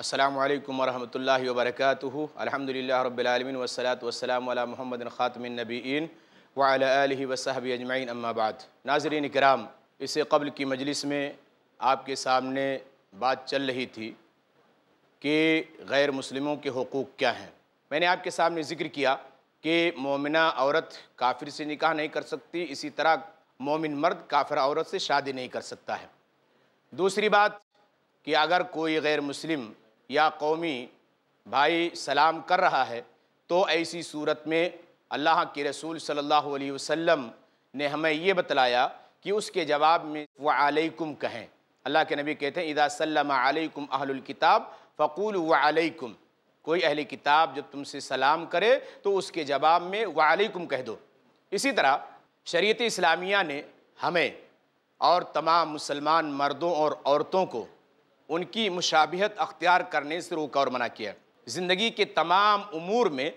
अल्लाम वरहमल वबरक अलहमदिल्ला रबालमिन वसलात वसलम महमद ख़ातमिन नबीन वाल वसाहब अजमाइन अम्माबाद नाजरीन कराम इससे कबल की मजलिस में आपके सामने बात चल रही थी कि गैर मुस्लिमों के हकूक़ क्या हैं मैंने आपके सामने ज़िक्र किया कि मोमिना औरत काफिर से निकाह नहीं कर सकती इसी तरह मोमिन मर्द काफिर औरत से शादी नहीं कर सकता है दूसरी बात कि अगर कोई गैर मुस्लिम या कौमी भाई सलाम कर रहा है तो ऐसी सूरत में अल्लाह के रसूल सल्लल्लाहु अलैहि वसल्लम ने हमें ये बतलाया कि उसके जवाब में वालेकुम कहें अल्लाह के नबी कहते हैं इदा सल्लम आलकुम अहलुल किताब फ़कूल वालेकुम कोई अहल किताब जब तुमसे सलाम करे तो उसके जवाब में वालेकुम कह दो इसी तरह शरीत इस्लामिया ने हमें और तमाम मुसलमान मर्दों और औरतों को उनकी मुशाबहत अख्तियार करने से रोका और मना किया ज़िंदगी के तमाम उमूर में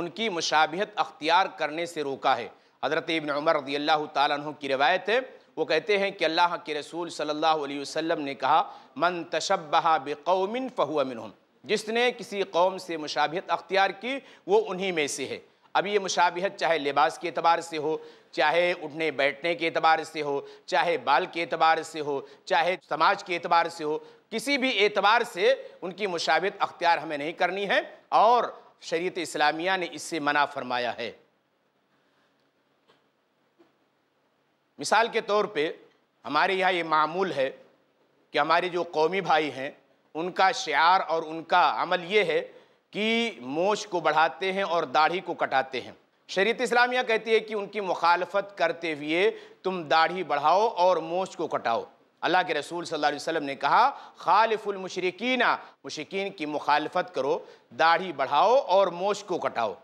उनकी मुशाबहत अख्तियार करने से रोका है हज़रत इबन उमर रदी अल्लाह तुम की रवायत है वो कहते हैं कि अल्लाह के रसूल सल्लल्लाहु अलैहि वसल्लम ने कहा मन तशबहा बेकौमिन फ़हुआ मिनहम जिसने किसी कौम से मुशाबहत अख्तियार की वो उन्हीं में से है अब ये मुशाबहत चाहे लिबास के अतबार से हो चाहे उठने बैठने के अतबार से हो चाहे बाल के अतबार से हो चाहे समाज के अतबार से हो किसी भी एतबार से उनकी मुशाबत अख्तियार हमें नहीं करनी है और शरीत इस्लामिया ने इससे मना फरमाया है मिसाल के तौर पे हमारे यहाँ ये मामूल है कि हमारे जो कौमी भाई हैं उनका शार और उनका अमल ये है कि मोश को बढ़ाते हैं और दाढ़ी को कटाते हैं शरीत इस्लामिया कहती है कि उनकी मुखालफत करते हुए तुम दाढ़ी बढ़ाओ और मोश को कटाओ अल्लाह के रसूल सल्लल्लाहु अलैहि वसल्लम ने कहा खालिफुल मुशरकिना मुशरिकीन की मुखालफत करो दाढ़ी बढ़ाओ और मोश को कटाओ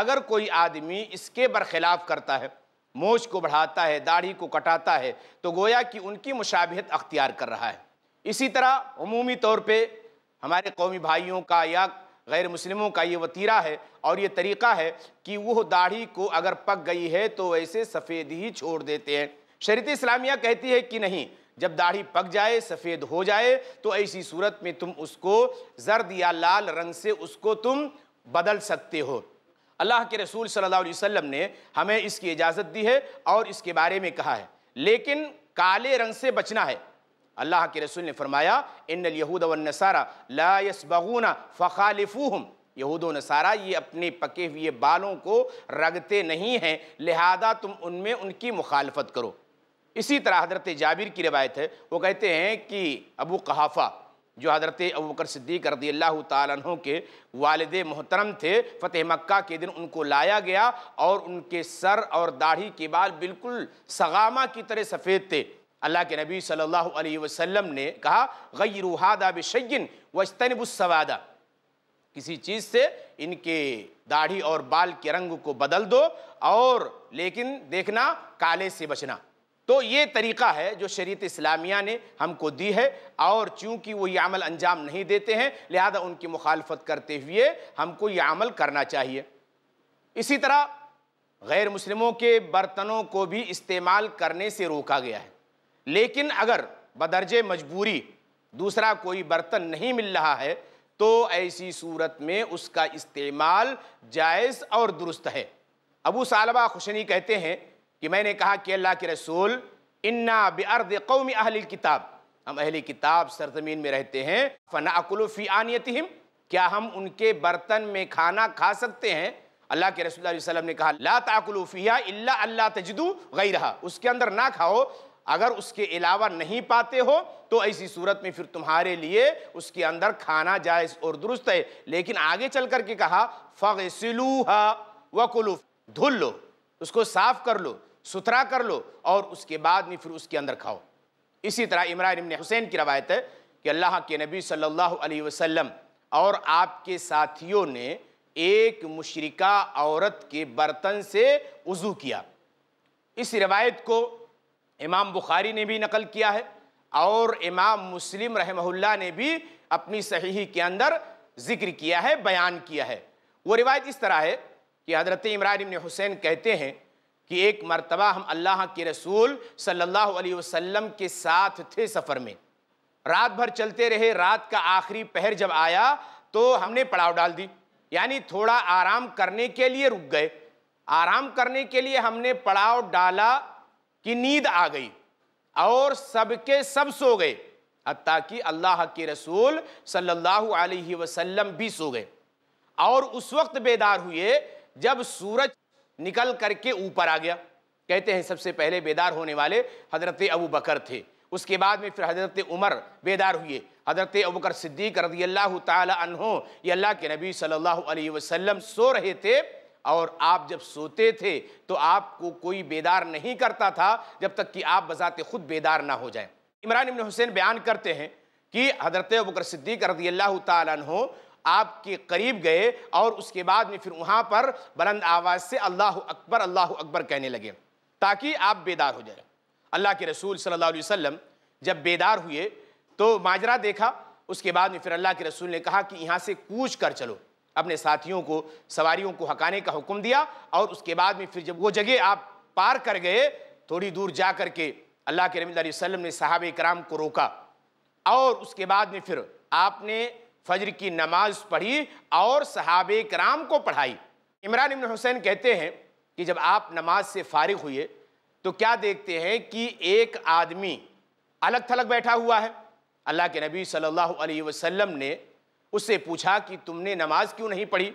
अगर कोई आदमी इसके बरखिलाफ़ करता है मोश को बढ़ाता है दाढ़ी को कटाता है तो गोया कि उनकी मुशाबहत अख्तियार कर रहा है इसी तरह अमूमी तौर पर हमारे कौमी भाइयों का या गैर मुस्लिमों का ये वतीरा है और ये तरीक़ा है कि वह दाढ़ी को अगर पक गई है तो ऐसे सफ़ेद ही छोड़ देते हैं शरीत इस्लामिया कहती है कि नहीं जब दाढ़ी पक जाए सफ़ेद हो जाए तो ऐसी सूरत में तुम उसको जर्द या लाल रंग से उसको तुम बदल सकते हो अल्लाह के रसूल सल्लल्लाहु अलैहि वसल्लम ने हमें इसकी इजाज़त दी है और इसके बारे में कहा है लेकिन काले रंग से बचना है अल्लाह के रसूल ने फरमाया इन यहूद नसारा ला यसबगूना फ़ालिफ़ूम यहूद नसारा ये अपने पके हुए बालों को रगते नहीं हैं लिहाजा तुम उनमें उनकी मुखालफत करो इसी तरह हजरत जाबिर की रवायत है वो कहते हैं कि अबू कहाफ़ा जो हजरत अबूकर सिद्दीक रदी अल्लाह तु के वालद मोहतरम थे फ़तेह मक्का के दिन उनको लाया गया और उनके सर और दाढ़ी के बाल बिल्कुल सगामा की तरह सफ़ेद थे अल्लाह के नबी सल्लल्लाहु अलैहि वसल्लम ने कहा गई रूहादा बशन वस्तनबुसवादा किसी चीज़ से इनके दाढ़ी और बाल के रंग को बदल दो और लेकिन देखना काले से बचना तो ये तरीक़ा है जो शरीत इस्लामिया ने हमको दी है और चूँकि वो ये अमल अंजाम नहीं देते हैं लिहाजा उनकी मुखालफत करते हुए हमको ये अमल करना चाहिए इसी तरह गैर मुसलमों के बर्तनों को भी इस्तेमाल करने से रोका गया है लेकिन अगर बदरज मजबूरी दूसरा कोई बर्तन नहीं मिल रहा है तो ऐसी सूरत में उसका इस्तेमाल जायज़ और दुरुस्त है अबू सालबा खुशनी कहते हैं कि मैंने कहा कि अल्लाह के रसूल इन्ना बर्द कौम अहल किताब हम अहल किताब सरजमीन में रहते हैं फ़ना अकुलफ़ी आनियतम क्या हम उनके बर्तन में खाना खा सकते हैं अल्लाह के रसूल वसलम ने कहा ला ताकुलफ़िया इल्ला अल्लाह तजदू गई रहा उसके अंदर ना खाओ अगर उसके अलावा नहीं पाते हो तो ऐसी सूरत में फिर तुम्हारे लिए उसके अंदर खाना जायज़ और दुरुस्त है लेकिन आगे चल करके कहा फ़गसिलूहा वकुलूफ धुल लो उसको साफ़ कर लो सुथरा कर लो और उसके बाद में फिर उसके अंदर खाओ इसी तरह इमरान इमन हुसैन की रवायत है कि अल्लाह के नबी सल्लल्लाहु अलैहि वसल्लम और आपके साथियों ने एक मुशरिका औरत के बर्तन से वज़ू किया इस रवायत को इमाम बुखारी ने भी नकल किया है और इमाम मुस्लिम रहमहुल्ला ने भी अपनी सही के अंदर जिक्र किया है बयान किया है वो रिवायत इस तरह है कि हज़रत इमरान इमन हुसैन कहते हैं कि एक मरतबा हम अल्लाह के रसूल सल्लल्लाहु अलैहि वसल्लम के साथ थे सफ़र में रात भर चलते रहे रात का आखिरी पहर जब आया तो हमने पड़ाव डाल दी यानी थोड़ा आराम करने के लिए रुक गए आराम करने के लिए हमने पड़ाव डाला कि नींद आ गई और सबके सब सो गए हती कि अल्लाह के रसूल सल्लल्लाहु अलैहि वसल्लम भी सो गए और उस वक्त बेदार हुए जब सूरज निकल करके ऊपर आ गया कहते हैं सबसे पहले बेदार होने वाले हजरत अबू बकर थे उसके बाद में फिर हजरत उमर बेदार हुए हजरत अबूकर सिद्दीक रजी अल्लाह तहों ये अल्लाह के नबी सल्लल्लाहु अलैहि वसल्लम सो रहे थे और आप जब सोते थे तो आपको कोई बेदार नहीं करता था जब तक कि आप बजाते खुद बेदार ना हो जाए इमरान इबन हुसैन बयान करते हैं कि हजरत अबकर सिद्दीक रजी अल्लाह तहों आपके करीब गए और उसके बाद में फिर वहाँ पर बुलंद आवाज़ से अल्लाह अकबर अल्लाह अकबर कहने लगे ताकि आप बेदार हो जाए अल्लाह के रसूल सल्लल्लाहु अलैहि वसल्लम जब बेदार हुए तो माजरा देखा उसके बाद में फिर अल्लाह के रसूल ने कहा कि यहाँ से कूच कर चलो अपने साथियों को सवारियों को हकाने का हुक्म दिया और उसके बाद में फिर जब वो जगह आप पार कर गए थोड़ी दूर जा कर के अल्लाह के वसल्लम ने साहब कराम को रोका और उसके बाद में फिर आपने फजर की नमाज पढ़ी और सहाब कराम को पढ़ाई इमरान इमन हुसैन कहते हैं कि जब आप नमाज से फारिग हुए तो क्या देखते हैं कि एक आदमी अलग थलग बैठा हुआ है अल्लाह के नबी सल्लल्लाहु अलैहि वसल्लम ने उससे पूछा कि तुमने नमाज क्यों नहीं पढ़ी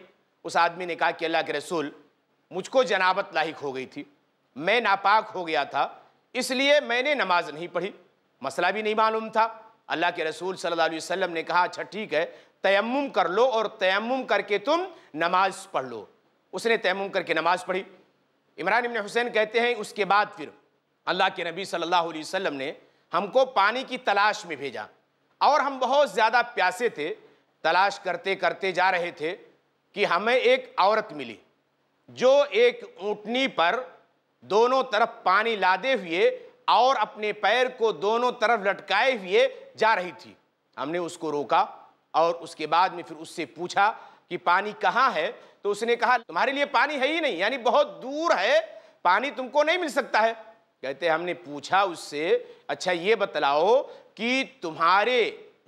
उस आदमी ने कहा कि अल्लाह के रसूल मुझको जनाबत लाइक हो गई थी मैं नापाक हो गया था इसलिए मैंने नमाज नहीं पढ़ी मसला भी नहीं मालूम था अल्लाह के रसूल सल्लल्लाहु अलैहि वसल्लम ने कहा अच्छा ठीक है तयम कर लो और तयम करके तुम नमाज पढ़ लो उसने तयम करके नमाज पढ़ी इमरान इबन हुसैन कहते हैं उसके बाद फिर अल्लाह के नबी सल्लल्लाहु अलैहि वसल्लम ने हमको पानी की तलाश में भेजा और हम बहुत ज़्यादा प्यासे थे तलाश करते करते जा रहे थे कि हमें एक औरत मिली जो एक ऊँटनी पर दोनों तरफ पानी लादे हुए और अपने पैर को दोनों तरफ लटकाए हुए जा रही थी हमने उसको रोका और उसके बाद में फिर उससे पूछा कि पानी कहाँ है तो उसने कहा तुम्हारे लिए पानी है ही नहीं यानी बहुत दूर है पानी तुमको नहीं मिल सकता है कहते हमने पूछा उससे अच्छा ये बतलाओ कि तुम्हारे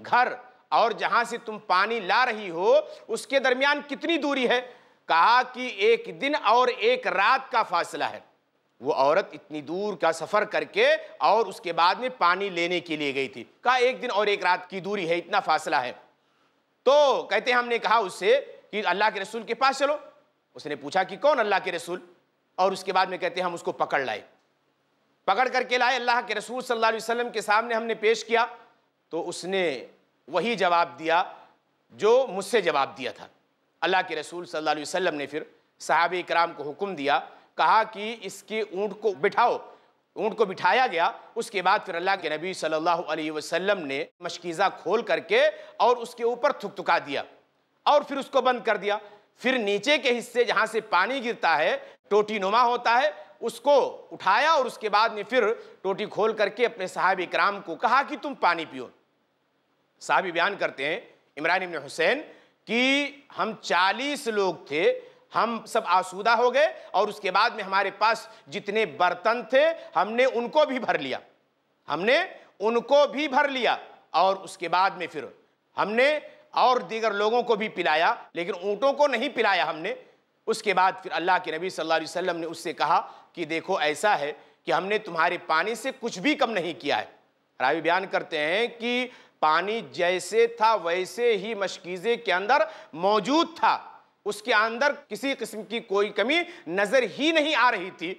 घर और जहाँ से तुम पानी ला रही हो उसके दरमियान कितनी दूरी है कहा कि एक दिन और एक रात का फासला है वो औरत इतनी दूर का सफ़र करके और उसके बाद में पानी लेने के लिए गई थी कहा एक दिन और एक रात की दूरी है इतना फासला है तो कहते हमने कहा उससे कि अल्लाह के रसूल के पास चलो उसने पूछा कि कौन अल्लाह के रसूल और उसके बाद में कहते हम उसको पकड़ लाए पकड़ करके लाए अल्लाह के रसूल सल्ला वसलम के सामने हमने पेश किया तो उसने वही जवाब दिया जो मुझसे जवाब दिया था अल्लाह के रसूल सल्ला वसलम वसल्लम ने फिर साहब कराम को हुक्म दिया कहा कि इसके ऊँट को बिठाओ ऊँट को बिठाया गया उसके बाद फिर अल्लाह के नबी सल्लल्लाहु अलैहि वसल्लम ने मशकीज़ा खोल करके और उसके ऊपर थुका दिया और फिर उसको बंद कर दिया फिर नीचे के हिस्से जहाँ से पानी गिरता है टोटी नुमा होता है उसको उठाया और उसके बाद में फिर टोटी खोल करके अपने साहब इक्राम को कहा कि तुम पानी पियो साहब बयान करते हैं इमरान इबन हुसैन कि हम 40 लोग थे हम सब आसूदा हो गए और उसके बाद में हमारे पास जितने बर्तन थे हमने उनको भी भर लिया हमने उनको भी भर लिया और उसके बाद में फिर हमने और दीगर लोगों को भी पिलाया लेकिन ऊँटों को नहीं पिलाया हमने उसके बाद फिर अल्लाह के नबी सल्लल्लाहु अलैहि वसल्लम ने उससे कहा कि देखो ऐसा है कि हमने तुम्हारे पानी से कुछ भी कम नहीं किया है रावी बयान करते हैं कि पानी जैसे था वैसे ही मशकीज़े के अंदर मौजूद था उसके अंदर किसी किस्म की कोई कमी नज़र ही नहीं आ रही थी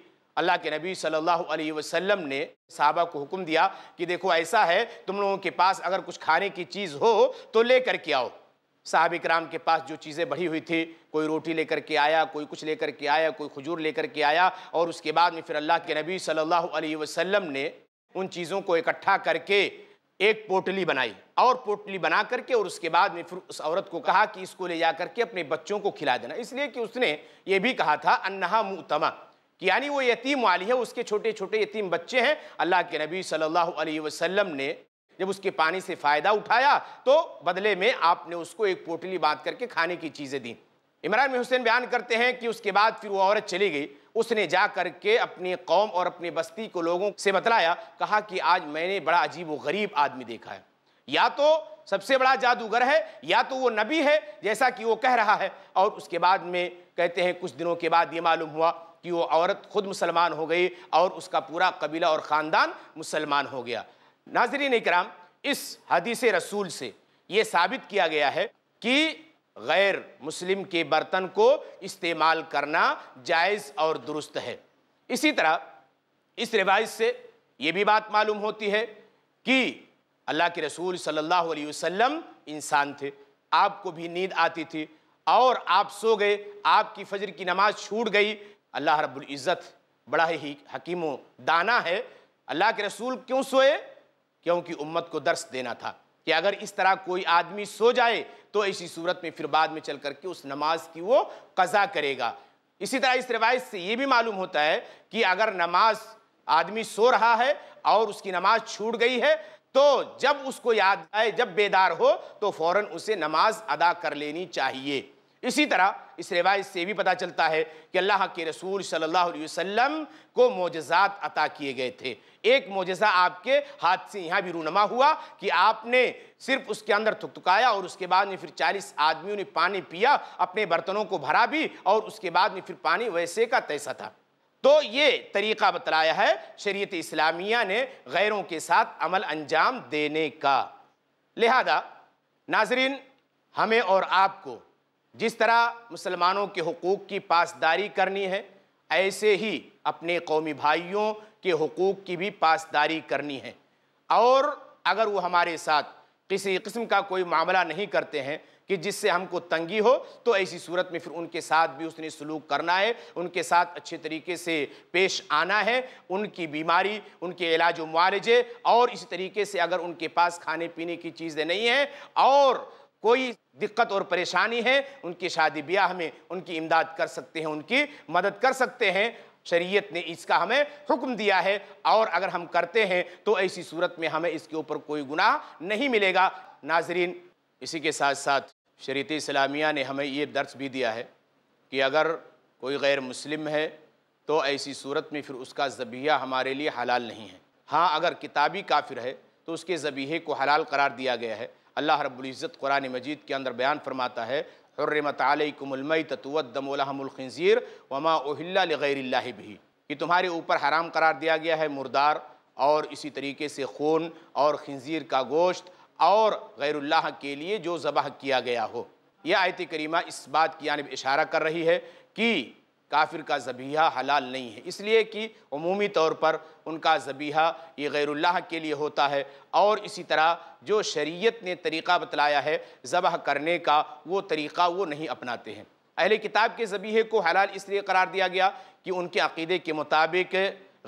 अल्लाह के नबी सल्लल्लाहु अलैहि वसल्लम ने साहबा को हुक्म दिया कि देखो ऐसा है तुम लोगों के पास अगर कुछ खाने की चीज़ हो तो लेकर के आओ साहब कराम के पास जो चीज़ें बढ़ी हुई थी कोई रोटी लेकर के आया कोई कुछ लेकर के आया कोई खजूर लेकर के आया और उसके बाद में फिर अल्लाह के नबी सल्लल्लाहु अलैहि वसल्लम ने उन चीज़ों को इकट्ठा करके एक पोटली बनाई और पोटली बना करके और उसके बाद में फिर उस औरत को कहा कि इसको ले जा करके अपने बच्चों को खिला देना इसलिए कि उसने ये भी कहा था अन्ना मुतमा कि यानी वो यतीम वाली है उसके छोटे छोटे यतीम बच्चे हैं अल्लाह के नबी सल्लल्लाहु अलैहि वसल्लम ने जब उसके पानी से फ़ायदा उठाया तो बदले में आपने उसको एक पोटली बांध करके खाने की चीज़ें दी इमरान हुसैन बयान करते हैं कि उसके बाद फिर वो औरत चली गई उसने जा कर के अपनी कौम और अपनी बस्ती को लोगों से बतलाया कहा कि आज मैंने बड़ा अजीब व गरीब आदमी देखा है या तो सबसे बड़ा जादूगर है या तो वो नबी है जैसा कि वो कह रहा है और उसके बाद में कहते हैं कुछ दिनों के बाद ये मालूम हुआ कि वो औरत खुद मुसलमान हो गई और उसका पूरा कबीला और ख़ानदान मुसलमान हो गया नाजरीन कराम इस हदीस रसूल से ये साबित किया गया है कि गैर मुस्लिम के बर्तन को इस्तेमाल करना जायज़ और दुरुस्त है इसी तरह इस रिवायत से ये भी बात मालूम होती है कि अल्लाह के रसूल सल्लल्लाहु अलैहि वसल्लम इंसान थे आपको भी नींद आती थी और आप सो गए आपकी फजर की नमाज छूट गई अल्लाह रब्बुल इज़्ज़त बड़ा ही हकीम दाना है अल्लाह के रसूल क्यों सोए क्योंकि उम्मत को दर्श देना था कि अगर इस तरह कोई आदमी सो जाए तो ऐसी सूरत में फिर बाद में चल करके उस नमाज की वो कज़ा करेगा इसी तरह इस रिवायत से ये भी मालूम होता है कि अगर नमाज आदमी सो रहा है और उसकी नमाज छूट गई है तो जब उसको याद आए जब बेदार हो तो फ़ौरन उसे नमाज अदा कर लेनी चाहिए इसी तरह इस रिवायत से भी पता चलता है कि अल्लाह के रसूल सल्लल्लाहु अलैहि वसल्लम को मोजात अता किए गए थे एक मोजा आपके हाथ से यहाँ भी रूनमा हुआ कि आपने सिर्फ उसके अंदर थुकथुकाया और उसके बाद में फिर चालीस आदमियों ने पानी पिया अपने बर्तनों को भरा भी और उसके बाद में फिर पानी वैसे का तैसा था तो ये तरीक़ा बतलाया है शरीत इस्लामिया ने गैरों के साथ अमल अंजाम देने का लिहाजा नाजरीन हमें और आपको जिस तरह मुसलमानों के हकूक़ की पासदारी करनी है ऐसे ही अपने कौमी भाइयों के हकूक़ की भी पासदारी करनी है और अगर वो हमारे साथ किसी किस्म का कोई मामला नहीं करते हैं कि जिससे हमको तंगी हो तो ऐसी सूरत में फिर उनके साथ भी उसने सलूक करना है उनके साथ अच्छे तरीके से पेश आना है उनकी बीमारी उनके इलाज वालजे और इसी तरीके से अगर उनके पास खाने पीने की चीज़ें नहीं हैं और कोई दिक्कत और परेशानी है उनकी शादी ब्याह में उनकी इमदाद कर सकते हैं उनकी मदद कर सकते हैं शरीयत ने इसका हमें हुक्म दिया है और अगर हम करते हैं तो ऐसी सूरत में हमें इसके ऊपर कोई गुनाह नहीं मिलेगा नाजरीन इसी के साथ साथ शरीत इस्लामिया ने हमें ये दर्स भी दिया है कि अगर कोई गैर मुस्लिम है तो ऐसी सूरत में फिर उसका ज़बिया हमारे लिए हलाल नहीं है हाँ अगर किताबी काफिर है तो उसके ज़बीहे को हलाल करार दिया गया है अल्लाह रब्ज़त कुरान मजीद के अंदर बयान फरमाता है हर्रमत आलकमई ततवदमलखीर वमा ओहिल्ला भी कि तुम्हारे ऊपर हराम करार दिया गया है मुर्दार और इसी तरीके से खून और खंजीर का गोश्त और गैरुल्लाह के लिए जो ज़बह किया गया हो यह आयत करीमा इस बात की जानब इशारा कर रही है कि काफिर का ज़बीहा हलाल नहीं है इसलिए कि अमूमी तौर पर उनका ज़बीहा ये गैरुल्लाह के लिए होता है और इसी तरह जो शरीयत ने तरीक़ा बतलाया है ज़बह करने का वो तरीक़ा वो नहीं अपनाते हैं अहले किताब के ज़बीहे को हलाल इसलिए करार दिया गया कि उनके अक़ीदे के मुताबिक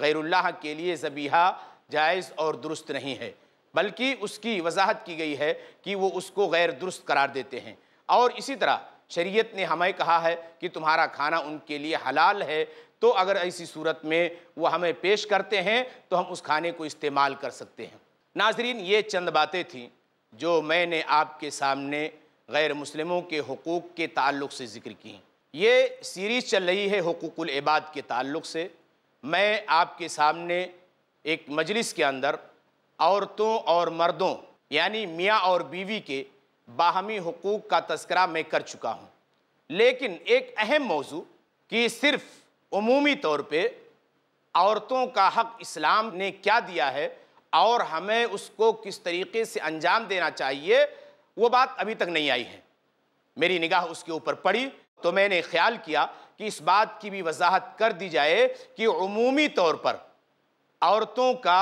गैरुल्लाह के लिए ज़बीहा जायज़ और दुरुस्त नहीं है बल्कि उसकी वजाहत की गई है कि वो उसको गैर दुरुस्त करार देते हैं और इसी तरह शरीयत ने हमें कहा है कि तुम्हारा खाना उनके लिए हलाल है तो अगर ऐसी सूरत में वो हमें पेश करते हैं तो हम उस खाने को इस्तेमाल कर सकते हैं नाजरीन ये चंद बातें थीं जो मैंने आपके सामने गैर मुस्लिमों के हकूक़ के ताल्लुक से ज़िक्र की ये सीरीज़ चल रही है हकूक़ुल इबाद के ताल्लुक से मैं आपके सामने एक मजलिस के अंदर औरतों और मर्दों यानी मियाँ और बीवी के बाहमी हकूक़ का तस्करा मैं कर चुका हूँ लेकिन एक अहम मौजू कि सिर्फ अमूमी तौर पर औरतों का हक इस्लाम ने क्या दिया है और हमें उसको किस तरीके से अंजाम देना चाहिए वो बात अभी तक नहीं आई है मेरी निगाह उसके ऊपर पड़ी तो मैंने ख्याल किया कि इस बात की भी वजाहत कर दी जाए कि अमूमी तौर पर औरतों का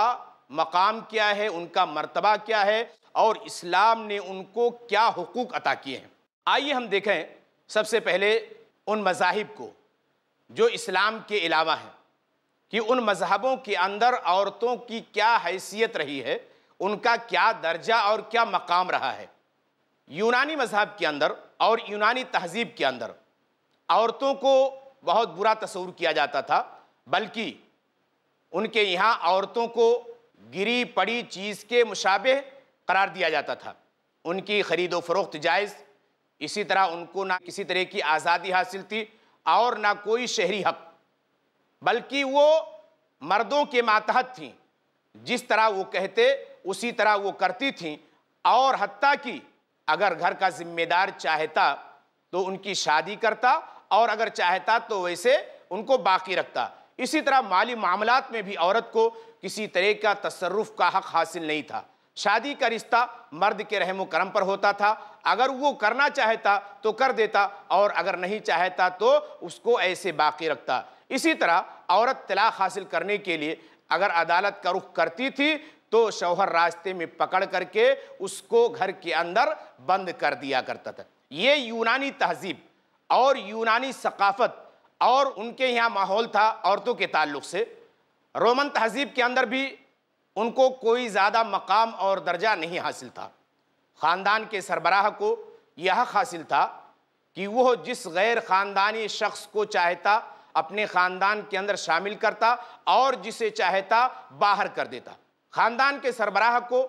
मकाम क्या है उनका मर्तबा क्या है और इस्लाम ने उनको क्या हकूक़ अता किए हैं आइए हम देखें सबसे पहले उन मजाहिब को जो इस्लाम के अलावा हैं कि उन मजहबों के अंदर औरतों की क्या हैसियत रही है उनका क्या दर्जा और क्या मकाम रहा है यूनानी मजहब के अंदर और यूनानी तहजीब के अंदर औरतों को बहुत बुरा तस्वूर किया जाता था बल्कि उनके यहाँ औरतों को गिरी पड़ी चीज़ के मुशाबे करार दिया जाता था उनकी ख़रीद व फरोख्त जायज़ इसी तरह उनको ना किसी तरह की आज़ादी हासिल थी और ना कोई शहरी हक बल्कि वो मर्दों के मातहत थीं जिस तरह वो कहते उसी तरह वो करती थीं और हती कि अगर घर का जिम्मेदार चाहता तो उनकी शादी करता और अगर चाहता तो वैसे उनको बाकी रखता इसी तरह माली मामलात में भी औरत को किसी तरह का तसरफ़ का हक हासिल नहीं था शादी का रिश्ता मर्द के रहम करम पर होता था अगर वो करना चाहता तो कर देता और अगर नहीं चाहता तो उसको ऐसे बाकी रखता इसी तरह औरत तलाक हासिल करने के लिए अगर अदालत का रुख करती थी तो शौहर रास्ते में पकड़ करके उसको घर के अंदर बंद कर दिया करता था ये यूनानी तहजीब और यूनानी सकाफत और उनके यहाँ माहौल था औरतों के ताल्लुक से रोमन तहजीब के अंदर भी उनको कोई ज़्यादा मकाम और दर्जा नहीं हासिल था ख़ानदान के सरबराह को यह हासिल था कि वह जिस गैर ख़ानदानी शख्स को चाहता अपने ख़ानदान के अंदर शामिल करता और जिसे चाहता बाहर कर देता ख़ानदान के सरबराह को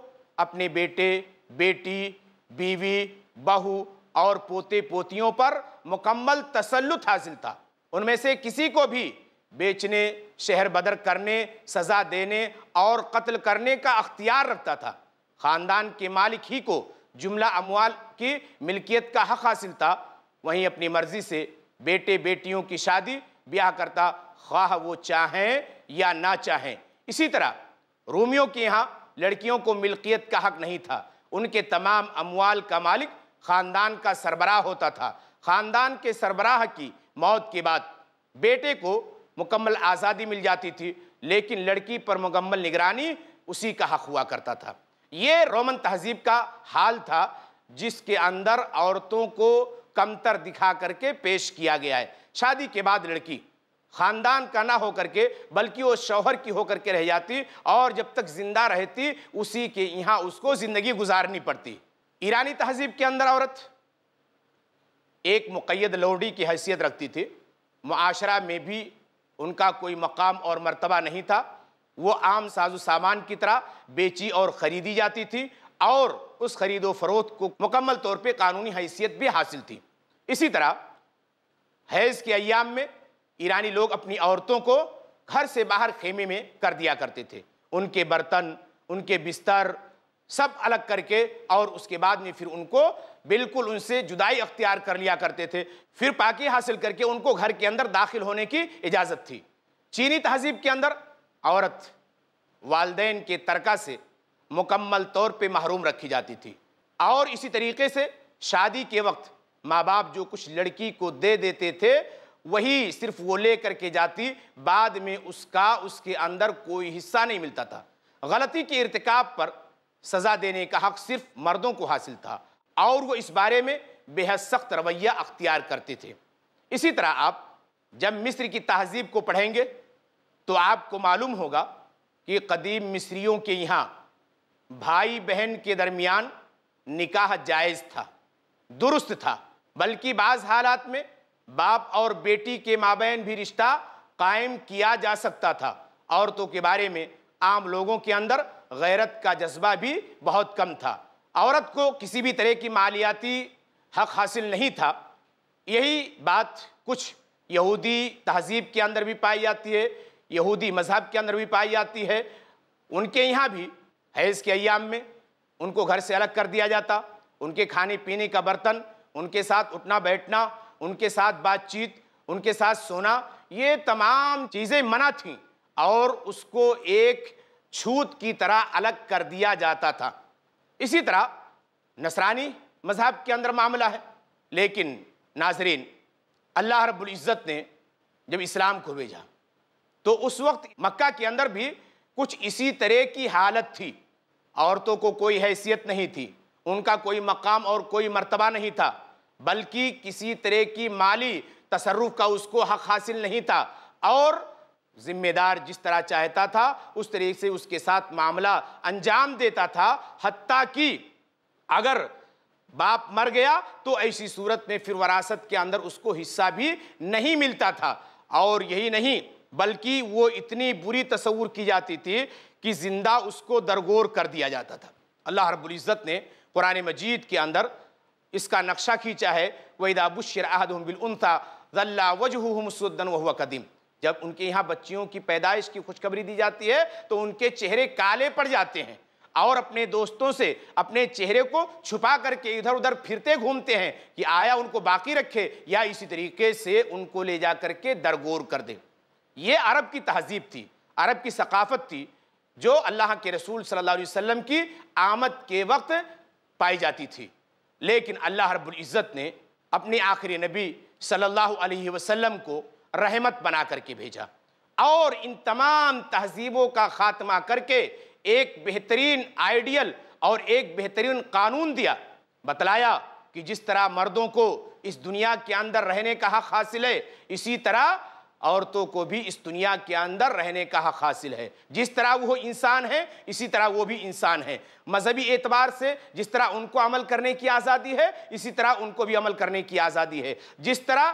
अपने बेटे बेटी बीवी बहू और पोते पोतियों पर मुकम्मल तसल्लुत हासिल था उनमें से किसी को भी बेचने शहर बदर करने सज़ा देने और कत्ल करने का अख्तियार रखता था ख़ानदान के मालिक ही को जुमला अमवाल की मिल्कियत का हक हासिल था वहीं अपनी मर्ज़ी से बेटे बेटियों की शादी ब्याह करता ख्वाह वो चाहें या ना चाहें इसी तरह रोमियों के यहाँ लड़कियों को मिल्कियत का हक नहीं था उनके तमाम अमवाल का मालिक ख़ानदान का सरबराह होता था ख़ानदान के सरबराह की मौत के बाद बेटे को मुकम्मल आज़ादी मिल जाती थी लेकिन लड़की पर मुकम्मल निगरानी उसी का हक हुआ करता था ये रोमन तहजीब का हाल था जिसके अंदर औरतों को कमतर दिखा करके पेश किया गया है शादी के बाद लड़की ख़ानदान का ना होकर के बल्कि वो शौहर की होकर के रह जाती और जब तक ज़िंदा रहती उसी के यहाँ उसको ज़िंदगी गुजारनी पड़ती ईरानी तहजीब के अंदर औरत एक मुकैद लोडी की हैसियत रखती थी माशरा में भी उनका कोई मकाम और मर्तबा नहीं था वो आम साजो सामान की तरह बेची और ख़रीदी जाती थी और उस खरीदो फरोख फरोख्त को मुकम्मल तौर पर कानूनी हैसियत भी हासिल थी इसी तरह हैज़ के अयाम में ईरानी लोग अपनी औरतों को घर से बाहर खेमे में कर दिया करते थे उनके बर्तन उनके बिस्तर सब अलग करके और उसके बाद में फिर उनको बिल्कुल उनसे जुदाई अख्तियार कर लिया करते थे फिर पाकि हासिल करके उनको घर के अंदर दाखिल होने की इजाज़त थी चीनी तहजीब के अंदर औरत वालदेन के तरका से मुकम्मल तौर पे महरूम रखी जाती थी और इसी तरीके से शादी के वक्त माँ बाप जो कुछ लड़की को दे देते थे वही सिर्फ वो ले करके जाती बाद में उसका उसके अंदर कोई हिस्सा नहीं मिलता था गलती के इरतकब पर सज़ा देने का हक सिर्फ मर्दों को हासिल था और वो इस बारे में बेहद सख्त रवैया अख्तियार करते थे इसी तरह आप जब मिस्र की तहजीब को पढ़ेंगे तो आपको मालूम होगा कि कदीम मिस्रियों के यहाँ भाई बहन के दरमियान निकाह जायज़ था दुरुस्त था बल्कि बाज़ हालात में बाप और बेटी के माबेन भी रिश्ता कायम किया जा सकता था औरतों के बारे में आम लोगों के अंदर गैरत का जज्बा भी बहुत कम था औरत को किसी भी तरह की मालियाती हक हासिल नहीं था यही बात कुछ यहूदी तहजीब के अंदर भी पाई जाती है यहूदी मज़हब के अंदर भी पाई जाती है उनके यहाँ भी हैज़ के अयाम में उनको घर से अलग कर दिया जाता उनके खाने पीने का बर्तन उनके साथ उठना बैठना उनके साथ बातचीत उनके साथ सोना ये तमाम चीज़ें मना थीं और उसको एक छूत की तरह अलग कर दिया जाता था इसी तरह नसरानी मज़हब के अंदर मामला है लेकिन नाजरीन अल्लाह इज़्ज़त ने जब इस्लाम को भेजा तो उस वक्त मक्का के अंदर भी कुछ इसी तरह की हालत थी औरतों को कोई हैसियत नहीं थी उनका कोई मकाम और कोई मर्तबा नहीं था बल्कि किसी तरह की माली तसरफ़ का उसको हक हासिल नहीं था और जिम्मेदार जिस तरह चाहता था उस तरीके से उसके साथ मामला अंजाम देता था हती कि अगर बाप मर गया तो ऐसी सूरत में फिर वरासत के अंदर उसको हिस्सा भी नहीं मिलता था और यही नहीं बल्कि वो इतनी बुरी तस्वूर की जाती थी कि ज़िंदा उसको दरगोर कर दिया जाता था अल्लाह रब्ज़त ने कुरान मजीद के अंदर इसका नक्शा खींचा है वहीदाबुशर अहदबिलता वजह मुसद्दन वह कदीम जब उनके यहाँ बच्चियों की पैदाइश की खुशखबरी दी जाती है तो उनके चेहरे काले पड़ जाते हैं और अपने दोस्तों से अपने चेहरे को छुपा करके इधर उधर फिरते घूमते हैं कि आया उनको बाकी रखे या इसी तरीके से उनको ले जा करके दरगोर कर दे ये अरब की तहजीब थी अरब की सकाफत थी जो अल्लाह के रसूल सल्लल्लाहु अलैहि वसल्लम की आमद के वक्त पाई जाती थी लेकिन अल्लाह रब्बुल इज़्ज़त ने अपने आखिरी नबी सल्लल्लाहु अलैहि वसल्लम को रहमत बना करके भेजा और इन तमाम तहजीबों का ख़ात्मा करके एक बेहतरीन आइडियल और एक बेहतरीन कानून दिया बतलाया कि जिस तरह मर्दों को इस दुनिया के अंदर रहने का हक हासिल है इसी तरह औरतों को भी इस दुनिया के अंदर रहने का हक हासिल है जिस तरह वो इंसान है इसी तरह वो भी इंसान है मजहबी एतबार से जिस तरह उनको अमल करने की आज़ादी है इसी तरह उनको भी अमल करने की आज़ादी है जिस तरह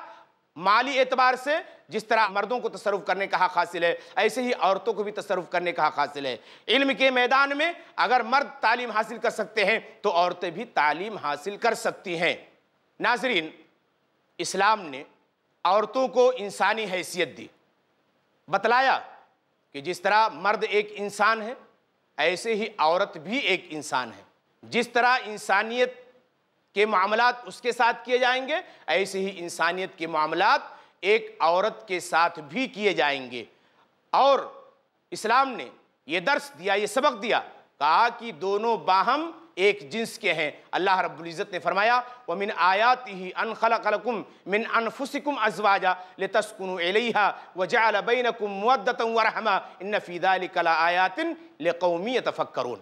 माली एतबार से जिस तरह मर्दों को तसरफ करने का हक हासिल है ऐसे ही औरतों को भी तसरफ करने का हक हासिल है इल्म के मैदान में अगर मर्द तालीम हासिल कर सकते हैं तो औरतें भी तालीम हासिल कर सकती हैं नाजरीन इस्लाम ने औरतों को इंसानी हैसियत दी बतलाया कि जिस तरह मर्द एक इंसान है ऐसे ही औरत भी एक इंसान है जिस तरह इंसानियत के मामला उसके साथ किए जाएंगे ऐसे ही इंसानियत के मामला एक औरत के साथ भी किए जाएंगे और इस्लाम ने यह दर्श दिया ये सबक दिया कहा कि दोनों बाहम एक जिन्स के हैं अल्लाह रब्ज़त ने फरमाया व मिन आयात ही अनखलकुम मिन अनफुसिकुम अजवाजा ले तस्कुन एलिहा व जालबैनकुम व रहमा इन फ़ीदा कला आयातिन ले कौमी तफक्रून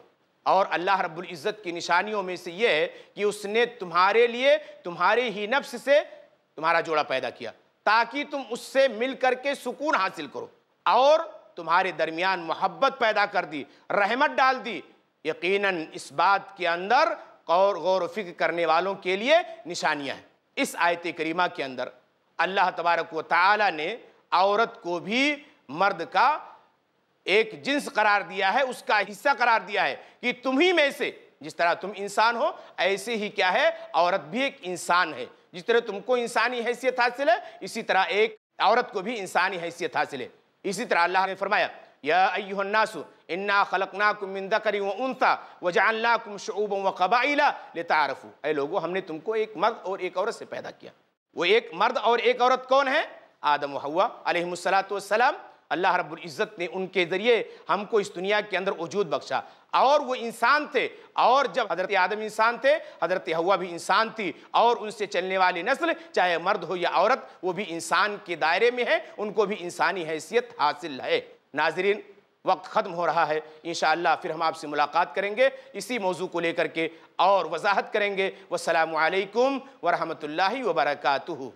और अल्लाह रब्बुल इज़्ज़त की निशानियों में से ये है कि उसने तुम्हारे लिए तुम्हारे ही नफ्स से तुम्हारा जोड़ा पैदा किया ताकि तुम उससे मिल करके सुकून हासिल करो और तुम्हारे दरमियान मोहब्बत पैदा कर दी रहमत डाल दी यकीनन इस बात के अंदर गौर गौर फिक्र करने वालों के लिए निशानियाँ हैं इस आयत करीमा के अंदर अल्लाह तबारक व ने औरत को भी मर्द का एक जिन्स करार दिया है उसका हिस्सा करार दिया है कि तुम ही में से जिस तरह तुम इंसान हो ऐसे ही क्या है औरत भी एक इंसान है जिस तरह तुमको इंसानी हैसियत हासिल है इसी तरह एक औरत को भी इंसानी हैसियत हासिल है इसी तरह अल्लाह ने फरमाया यासु इन्ना खलकना कुमिंदा करी उनसा वजानला कुम शूब व कबाइला लेतारफ़ू ऐ लोगो हमने तुमको एक मर्द और एक औरत से पैदा किया वो एक मर्द और एक औरत कौन है आदम हवा अलहमसलात अल्लाह रब्ज़त ने उनके ज़रिए हमको इस दुनिया के अंदर वजूद बख्शा और वो इंसान थे और जब हज़रत आदम इंसान थे हज़रत हवा भी इंसान थी और उनसे चलने वाली नस्ल चाहे मर्द हो या औरत वो भी इंसान के दायरे में है उनको भी इंसानी हैसियत हासिल है नाजरीन वक्त ख़त्म हो रहा है इन फिर हम आपसे मुलाकात करेंगे इसी मौजू को लेकर के और वजाहत करेंगे वसलम वरहमल वबरकू